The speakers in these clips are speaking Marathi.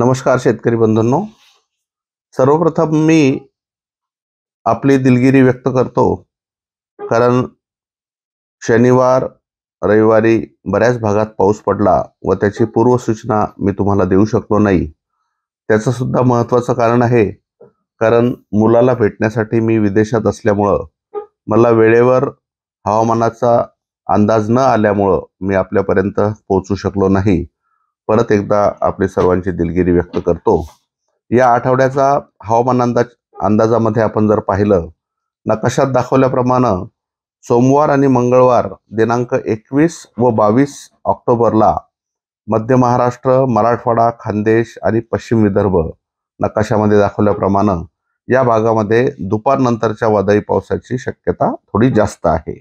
नमस्कार शेतकरी बंधूंनो सर्वप्रथम मी आपली दिलगिरी व्यक्त करतो कारण शनिवार रविवारी बऱ्याच भागात पाऊस पडला व त्याची पूर्वसूचना मी तुम्हाला देऊ शकलो नाही त्याचंसुद्धा महत्त्वाचं कारण आहे कारण मुलाला भेटण्यासाठी मी विदेशात असल्यामुळं मला वेळेवर हवामानाचा अंदाज न आल्यामुळं मी आपल्यापर्यंत पोहोचू शकलो नाही परत एकदा आपली सर्वांची दिलगिरी व्यक्त करतो या आठवड्याचा हवामान अंदाज अंदाजामध्ये आपण जर पाहिलं नकाशात दाखवल्याप्रमाणे सोमवार आणि मंगळवार दिनांक एकवीस व बावीस ऑक्टोबरला मध्य महाराष्ट्र मराठवाडा खानदेश आणि पश्चिम विदर्भ नकाशामध्ये दाखवल्याप्रमाणे या भागामध्ये दुपारनंतरच्या वादळी पावसाची शक्यता थोडी जास्त आहे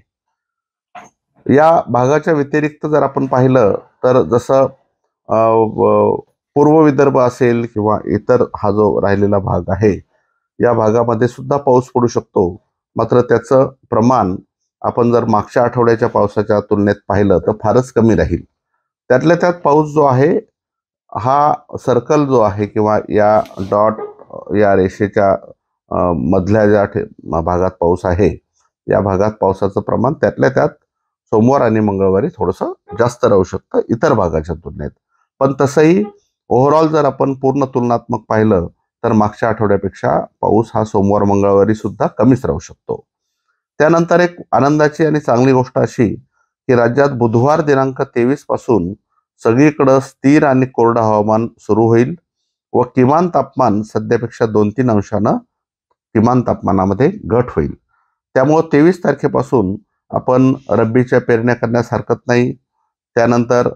या भागाच्या व्यतिरिक्त जर आपण पाहिलं तर जसं पूर्व विदर्भ असेल किंवा इतर हा जो राहिलेला भाग आहे या भागामध्ये सुद्धा पाऊस पडू शकतो मात्र त्याचं प्रमाण आपण जर मागच्या आठवड्याच्या पावसाच्या तुलनेत पाहिलं तर फारच कमी राहील त्यातल्या त्यात पाऊस जो आहे हा सर्कल जो आहे किंवा या डॉट या रेषेच्या मधल्या ज्या भागात पाऊस आहे या भागात पावसाचं प्रमाण त्यातल्या त्यात सोमवार आणि मंगळवारी थोडंसं जास्त राहू शकतं इतर भागाच्या तुलनेत पण तसंही ओव्हरऑल जर आपण पूर्ण तुलनात्मक पाहिलं तर मागच्या आठवड्यापेक्षा पाऊस हा सोमवार मंगळवारी सुद्धा कमीच राहू शकतो त्यानंतर एक आनंदाची आणि चांगली गोष्ट अशी की राज्यात बुधवार दिनांक तेवीस पासून सगळीकडं स्थिर आणि कोरडं हवामान सुरू होईल व किमान तापमान सध्यापेक्षा दोन तीन अंशानं किमान तापमानामध्ये घट होईल त्यामुळं तेवीस तारखेपासून आपण रब्बीच्या पेरण्या करण्यास हरकत नाही त्यानंतर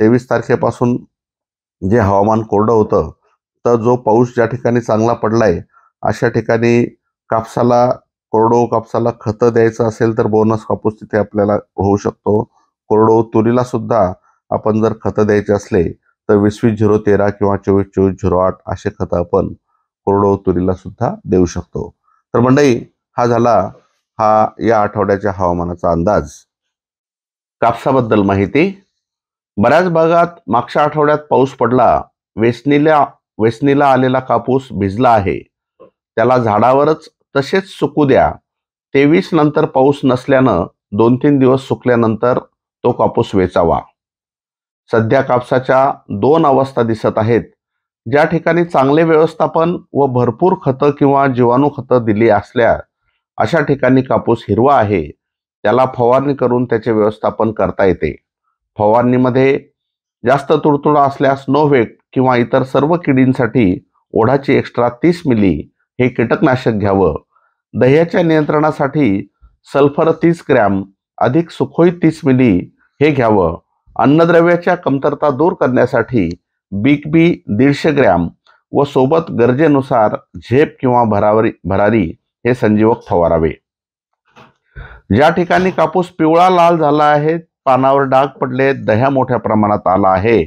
तेवीस तारखेपासून जे हवामान कोरडं होतं तर जो पाऊस ज्या ठिकाणी चांगला पडला आहे अशा ठिकाणी कापसाला कोरडो कापसाला खतं द्यायचं असेल तर बोनस कापूस तिथे आपल्याला होऊ शकतो कोरडो तुरीला सुद्धा आपण जर खतं द्यायचे असले तर वीसवीस झिरो तेरा किंवा चोवीस चोवीस झिरो आठ असे खतं आपण कोरडो तुरीला सुद्धा देऊ शकतो तर मंडई हा झाला हा या आठवड्याच्या हवामानाचा अंदाज कापसाबद्दल माहिती बऱ्याच भागात मागच्या आठवड्यात पाऊस पडला वेसनीला वेसनीला आलेला कापूस भिजला आहे त्याला झाडावरच तसेच सुकू द्या तेवीस नंतर पाऊस नसल्यानं दोन तीन दिवस सुकल्यानंतर तो कापूस वेचावा सध्या कापसाच्या दोन अवस्था दिसत आहेत ज्या ठिकाणी चांगले व्यवस्थापन व भरपूर खतं किंवा जीवाणू खतं दिली असल्या अशा ठिकाणी कापूस हिरवा आहे त्याला फवारणी करून त्याचे व्यवस्थापन करता येते फवारणीमध्ये जास्त तुडतुडा असल्यास नोव्हेक किंवा इतर सर्व किडींसाठी ओढाची एक्स्ट्रा तीस मिली हे कीटकनाशक घ्यावं दह्याच्या नियंत्रणासाठी सल्फर तीस ग्रॅम अधिक सुखोई तीस मिली हे घ्यावं अन्नद्रव्याच्या कमतरता दूर करण्यासाठी बीक बी दीडशे ग्रॅम व सोबत गरजेनुसार झेप किंवा भरावरी भरारी हे संजीवक फवारावे ज्या ठिकाणी कापूस पिवळा लाल झाला आहे पानावर डाग पडले दह्या मोठ्या प्रमाणात आला आहे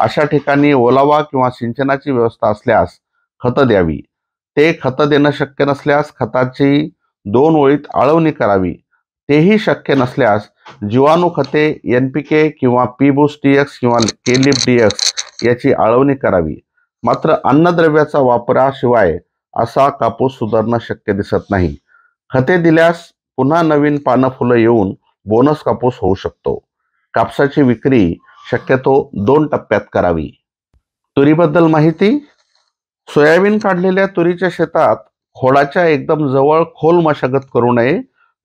अशा ठिकाणी ओलावा किंवा सिंचनाची व्यवस्था असल्यास खतं द्यावी ते खतं देणं शक्य नसल्यास खताची दोन ओळीत आळवणी करावी तेही शक्य नसल्यास जीवाणू खते एन पी के किंवा पीबूस डी किंवा केलिप डी याची आळवणी करावी मात्र अन्नद्रव्याचा वापराशिवाय असा कापूस सुधारणं शक्य दिसत नाही खते दिल्यास पुन्हा नवीन पानं फुलं येऊन बोनस कापूस होऊ शकतो कापसाची विक्री शक्यतो दोन टप्प्यात करावी तुरीबद्दल माहिती सोयाबीन काढलेल्या तुरीच्या शेतात खोडाच्या एकदम जवळ खोल मशागत करू नये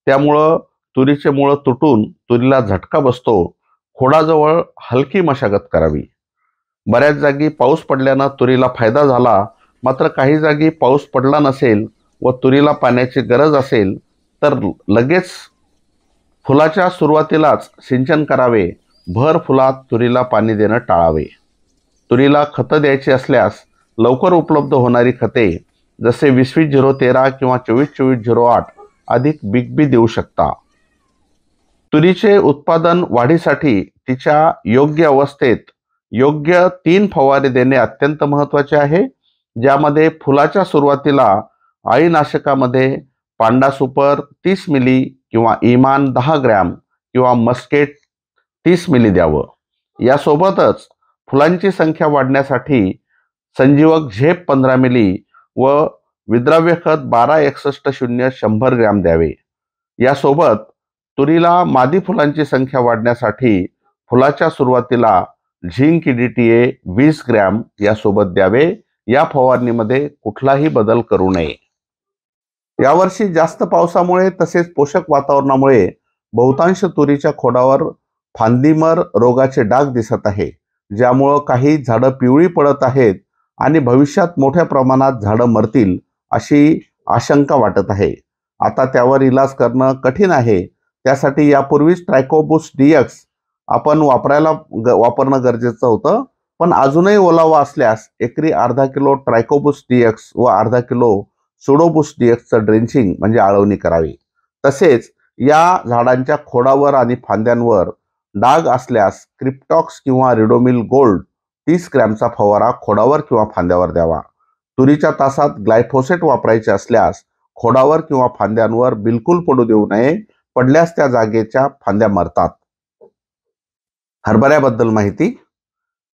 त्यामुळं तुरीचे मुळं तुटून तुरीला झटका बसतो खोडाजवळ हलकी मशागत करावी बऱ्याच जागी पाऊस पडल्यानं तुरीला फायदा झाला मात्र काही जागी पाऊस पडला नसेल व तुरीला पाण्याची गरज असेल तर लगेच फुलाच्या सुरुवातीलाच सिंचन करावे भर फुलात तुरीला पाणी देणं टाळावे तुरीला खतं द्यायची असल्यास लवकर उपलब्ध होणारी खते जसे वीस झिरो तेरा किंवा चोवीस चोवीस झिरो आठ अधिक बिग बी देऊ शकता तुरीचे उत्पादन वाढीसाठी तिच्या योग्य अवस्थेत योग्य तीन फवारे देणे अत्यंत महत्त्वाचे आहे ज्यामध्ये फुलाच्या सुरुवातीला आईनाशकामध्ये पांडा सुपर तीस मिली किंवा इमान दहा ग्रॅम किंवा मस्केट तीस मिली द्यावं यासोबतच फुलांची संख्या वाढण्यासाठी संजीवक झेप पंधरा मिली व विद्राव्य खत बारा एकसष्ट शून्य शंभर ग्रॅम द्यावे यासोबत तुरीला मादी फुलांची संख्या वाढण्यासाठी फुलाच्या सुरुवातीला झिंक डी टी ए वीस ग्रॅम यासोबत द्यावे या फवारणीमध्ये कुठलाही बदल करू नये यावर्षी जास्त पावसामुळे तसेच पोषक वातावरणामुळे बहुतांश तुरीच्या खोडावर फांदीमर रोगाचे डाग दिसत आहे ज्यामुळं काही झाडं पिवळी पडत आहेत आणि भविष्यात मोठ्या प्रमाणात झाडं मरतील अशी आशंका वाटत आहे आता त्यावर इलाज करणं कठीण आहे त्यासाठी यापूर्वीच ट्रायकोबुस डीएक्स आपण वापरायला वापरणं गरजेचं होतं पण अजूनही ओलावा असल्यास एकरी अर्धा किलो ट्रायकोबुस डीएक्स व अर्धा किलो सुडोबुस डीएक्सचं ड्रेंचिंग म्हणजे आळवणी करावी तसेच या झाडांच्या खोडावर आणि फांद्यांवर डाग असल्यास क्रिप्टॉक्स किंवा रिडोमिल गोल्ड तीस ग्रॅमचा फवारा खोडावर किंवा फांद्यावर द्यावा तुरीच्या तासात ग्लायफोसेट वापरायचे असल्यास खोडावर किंवा फांद्यांवर बिलकुल पडू देऊ नये पडल्यास त्या जागेच्या फांद्या मरतात हरभऱ्याबद्दल माहिती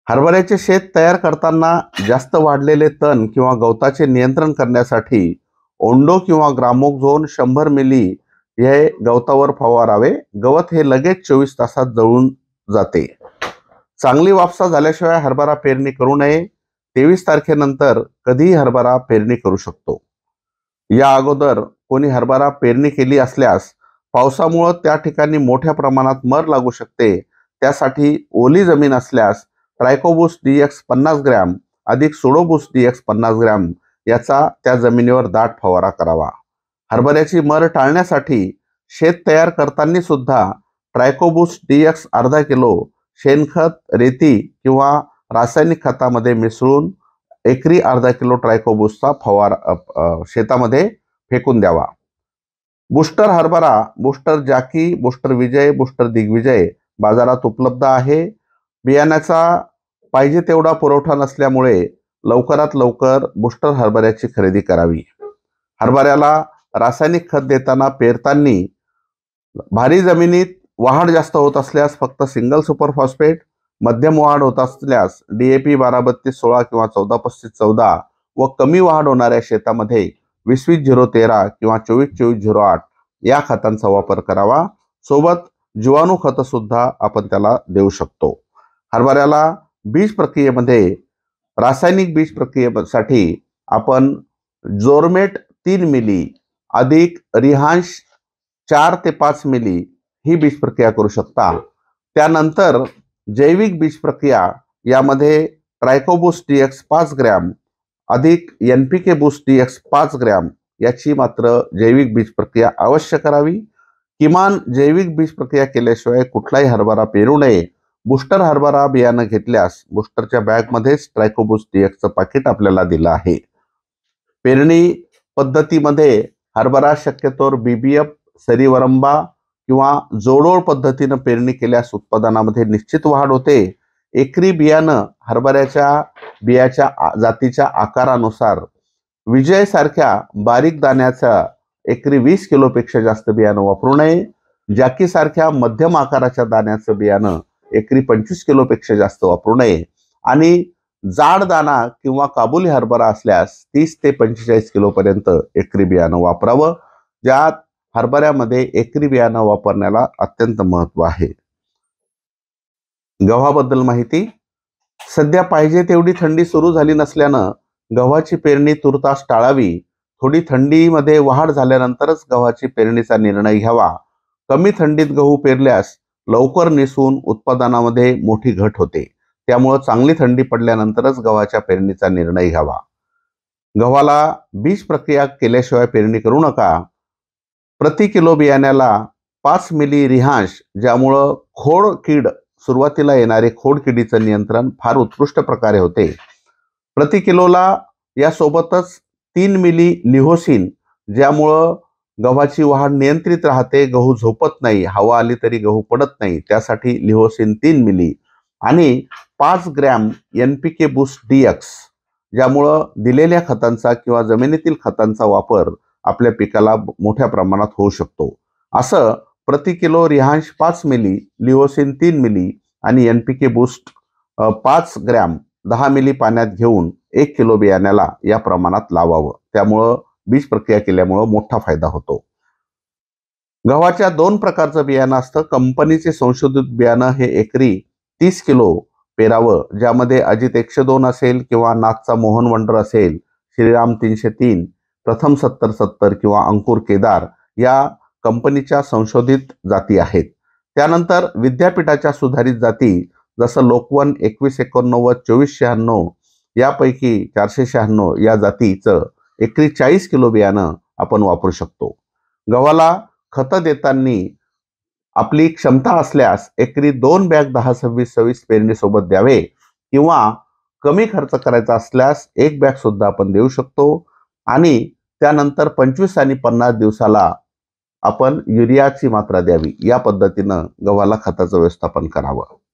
हरभऱ्याचे शेत तयार करताना जास्त वाढलेले तण किंवा गवताचे नियंत्रण करण्यासाठी ओंडो किंवा ग्रामोक झोन शंभर मिली हे गवतावर फवारावे गवत हे लगेच चोवीस तासात जळून जाते चांगली वापसा झाल्याशिवाय हरभरा पेरणी करू नये तेवीस तारखेनंतर कधीही हरभरा पेरणी करू शकतो या अगोदर कोणी हरभरा पेरणी केली असल्यास पावसामुळं त्या ठिकाणी मोठ्या प्रमाणात मर लागू शकते त्यासाठी ओली जमीन असल्यास ट्रायकोबुस डी एक्स पन्नास ग्रॅम अधिक सोडोबुस डी एक्स पन्नास ग्रॅम याचा त्या जमिनीवर दाट फवारा करावा हरभऱ्याची मर टाळण्यासाठी शेत तयार करताना सुद्धा ट्रायकोबुस डी एक्स अर्धा किलो शेणखत रेती किंवा रासायनिक खतामध्ये मिसळून एकरी अर्धा किलो ट्रायकोबुसचा फवारा शेतामध्ये फेकून द्यावा बुस्टर हरभरा बुस्टर जाकी बुस्टर विजय बुस्टर दिग्विजय बाजारात उपलब्ध आहे बियाण्याचा पाहिजे तेवढा पुरवठा नसल्यामुळे लवकरात लवकर बुस्टर हरभऱ्याची खरेदी करावी हरभऱ्याला रासायनिक खत देताना पेरताना भारी जमिनीत वाढ जास्त होत असल्यास फक्त सिंगल सुपर फॉस्फेट मध्यम वाढ होत असल्यास डी ए पी बारा बत्तीस सोळा किंवा चौदा पस्तीस चौदा व कमी वाढ होणाऱ्या शेतामध्ये वीस वीस झिरो तेरा किंवा चोवीस चोवीस झिरो आठ या खतांचा वापर करावा सोबत जीवाणू सुद्धा आपण त्याला देऊ शकतो हरभऱ्याला बीज प्रक्रियेमध्ये रासायनिक बीज प्रक्रियेसाठी आपण जोरमेट तीन मिली अधिक रिहांश चार ते पाच मिली ही बीज प्रक्रिया करू शकता त्यानंतर जैविक बीज प्रक्रिया यामध्ये ट्रायकोबूस टी एक्स पाच ग्रॅम अधिक N P K boost T X पाच ग्रॅम याची मात्र जैविक बीज प्रक्रिया अवश्य करावी किमान जैविक बीज प्रक्रिया केल्याशिवाय कुठलाही हरभरा पेरू नये बुस्टर हरभरा बियाणं घेतल्यास बुस्टरच्या बॅगमध्ये ट्रायकोबुस डीएक्सचं पाकिट आपल्याला दिलं आहे पेरणी पद्धतीमध्ये हरभरा शक्यतोवर बीबीएफ सरीवरंबा किंवा जोडोळ पद्धतीनं पेरणी केल्यास उत्पादनामध्ये निश्चित वाढ होते एकरी बियाणं हरभऱ्याच्या बियाच्या जातीच्या आकारानुसार विजयसारख्या बारीक दाण्याचा एकरी वीस किलोपेक्षा जास्त बियाणं वापरू नये जॅकीसारख्या मध्यम आकाराच्या दाण्याचं बियाणं एकरी पंचवीस किलोपेक्षा जास्त वापरू नये आणि जाड दाना किंवा काबुली हरभरा असल्यास तीस ते पंचेचाळीस किलोपर्यंत एकरी बियाणं वापरावं ज्यात हरभऱ्यामध्ये एकरी बियाणं वापरण्याला अत्यंत महत्व आहे गव्हाबद्दल माहिती सध्या पाहिजे तेवढी थंडी सुरू झाली नसल्यानं गव्हाची पेरणी तुर्तास टाळावी थोडी थंडीमध्ये वाढ झाल्यानंतरच गव्हाची पेरणीचा निर्णय घ्यावा कमी थंडीत गहू पेरल्यास लवकर नेसून उत्पादनामध्ये मोठी घट होते त्यामुळं चांगली थंडी पडल्यानंतरच गव्हाच्या पेरणीचा निर्णय घ्यावा गव्हाला बीज प्रक्रिया केल्याशिवाय पेरणी करू नका प्रति किलो बियाण्याला पाच मिली रिहांश ज्यामुळं खोड कीड सुरुवातीला येणारे खोड किडीचं नियंत्रण फार उत्कृष्ट प्रकारे होते प्रति किलोला यासोबतच तीन मिली लिहोसिन ज्यामुळं गव्हाची वाढ नियंत्रित राहते गहू झोपत नाही हवा आली तरी गहू पडत नाही त्यासाठी लिहोसिन तीन मिली आणि पाच gram N P K boost D X ज्यामुळं दिलेल्या खतांचा किंवा जमिनीतील खतांचा वापर आपल्या पिकाला मोठ्या प्रमाणात होऊ शकतो असं प्रति किलो रिहांश पाच मिली लिओसिन तीन मिली आणि एन पी के बुस्ट पाच ग्रॅम दहा मिली पाण्यात घेऊन एक किलो बियाण्याला या प्रमाणात लावावं त्यामुळं बीज प्रक्रिया केल्यामुळं मोठा फायदा होतो गव्हाच्या दोन प्रकारचं बियाणं असतं कंपनीचे संशोधित बियाणं हे एकरी तीस किलो पेरावं ज्यामध्ये अजित एकशे दोन असेल किंवा नागचा मोहन वंडर असेल श्रीराम तीनशे तीन प्रथम सत्तर सत्तर किंवा अंकुर केदार या कंपनीच्या संशोधित जाती आहेत त्यानंतर विद्यापीठाच्या सुधारित जाती जसं लोकवन एकवीस एकोणनव्वद चोवीस शहाण्णव यापैकी चारशे शहाण्णव या जातीचं एकरी चाळीस किलो बियाणं आपण वापरू शकतो गव्हाला खतं देताना आपली क्षमता असल्यास एकरी दोन बॅग दहा सव्वीस सव्वीस पेरणीसोबत द्यावे किंवा कमी खर्च करायचा असल्यास एक बॅग सुद्धा आपण देऊ शकतो आणि त्यानंतर पंचवीस आणि पन्नास दिवसाला आपण युरियाची मात्रा द्यावी या पद्धतीनं गव्हाला खताचं व्यवस्थापन करावं